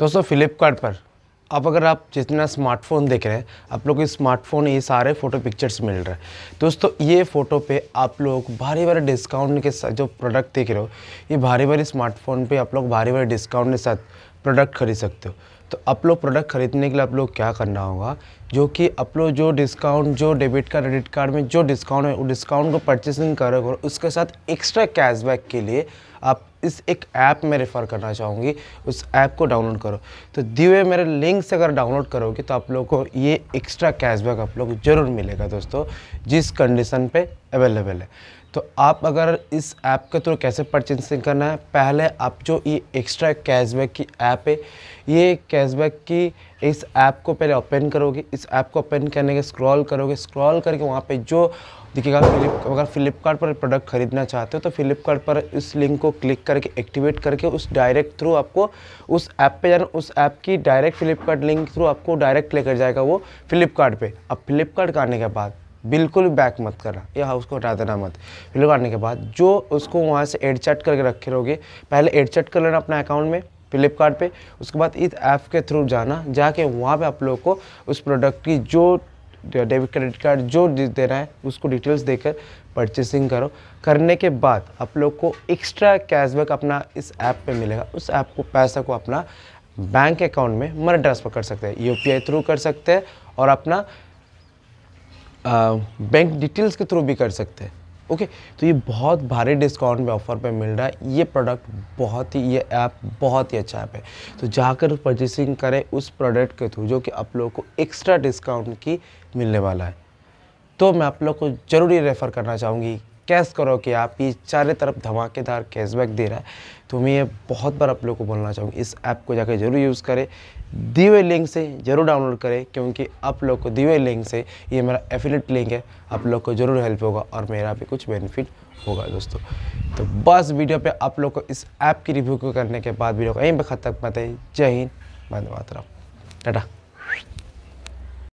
दोस्तों फ्लिपकार्ट पर अब अगर आप जितना स्मार्टफोन देख रहे हैं आप लोग स्मार्टफोन ये सारे फ़ोटो पिक्चर्स मिल रहे हैं दोस्तों ये फ़ोटो पे आप लोग भारी भारी डिस्काउंट के साथ जो प्रोडक्ट देख रहे हो ये भारी भारी स्मार्टफोन पे आप लोग भारी भारी डिस्काउंट के साथ प्रोडक्ट खरीद सकते हो तो आप लोग प्रोडक्ट खरीदने के लिए आप लोग क्या करना होगा जो कि आप लोग जो डिस्काउंट जो डेबिट कार्ड क्रेडिट कार्ड में जो डिस्काउंट है वो डिस्काउंट को परचेसिंग करोगे और उसके साथ एक्स्ट्रा कैशबैक के लिए आप इस एक ऐप में रेफ़र करना चाहूँगी उस ऐप को डाउनलोड करो तो दिए हुए मेरे लिंक से अगर डाउनलोड करोगे तो आप लोगों को ये एक्स्ट्रा कैशबैक आप लोग ज़रूर मिलेगा दोस्तों जिस कंडीशन पे अवेलेबल है तो आप अगर इस ऐप के थ्रू तो कैसे परचेसिंग करना है पहले आप जो ये एक्स्ट्रा कैशबैक की ऐप है ये कैशबैक की इस ऐप को पहले ओपन करोगे इस ऐप को ओपन करने के स्क्रॉल करोगे स्क्रॉल करके वहाँ पे जो देखिएगा फ्लिप अगर फ्लिपकार्ट पर प्रोडक्ट खरीदना चाहते हो तो फ्लिपकार्ट पर इस लिंक को क्लिक करके एक्टिवेट करके उस डायरेक्ट थ्रू आपको उस ऐप पे जाना उस ऐप की डायरेक्ट फ्लिपकार्ट लिंक थ्रू आपको डायरेक्ट लेकर जाएगा वो फ्लिपकार्ट पे अब फ्लिपकार्ट आने के बाद बिल्कुल बैक मत करना या हाउस को हटा देना मत फिर करने के बाद जो उसको वहाँ से एड चैट करके रखे रहोगे पहले एड कर लेना अपना अकाउंट में फ्लिपकार्ट पे उसके बाद इस ऐप के थ्रू जाना जाके वहाँ पे आप लोग को उस प्रोडक्ट की जो डेबिट क्रेडिट कार्ड जो दे रहा है उसको डिटेल्स देकर परचेसिंग करो करने के बाद आप लोग को एक्स्ट्रा कैशबैक अपना इस ऐप पे मिलेगा उस ऐप को पैसा को अपना बैंक अकाउंट में मन ट्रांसफ़र कर सकते हैं यू थ्रू कर सकते हैं और अपना बैंक डिटेल्स के थ्रू भी कर सकते हैं ओके तो ये बहुत भारी डिस्काउंट में ऑफर पे मिल रहा है ये प्रोडक्ट बहुत ही ये ऐप बहुत ही अच्छा ऐप है तो जाकर परचेसिंग करें उस प्रोडक्ट के थ्रू जो कि आप लोगों को एक्स्ट्रा डिस्काउंट की मिलने वाला है तो मैं आप लोग को जरूरी रेफ़र करना चाहूँगी कैश करो कि आप ये चारों तरफ धमाकेदार कैशबैक दे रहा है तो मैं ये बहुत बार आप लोग को बोलना चाहूँगी इस ऐप को जाकर जरूर यूज़ करें दी हुए लिंक से ज़रूर डाउनलोड करें क्योंकि आप लोग को दी हुए लिंक से ये मेरा एफिलेट लिंक है आप लोग को ज़रूर हेल्प होगा और मेरा भी कुछ बेनिफिट होगा दोस्तों तो बस वीडियो पे आप लोग को इस ऐप की रिव्यू को करने के बाद वीडियो को यहीं पर खत्म पाते जय हिंद बंद मातरम टाटा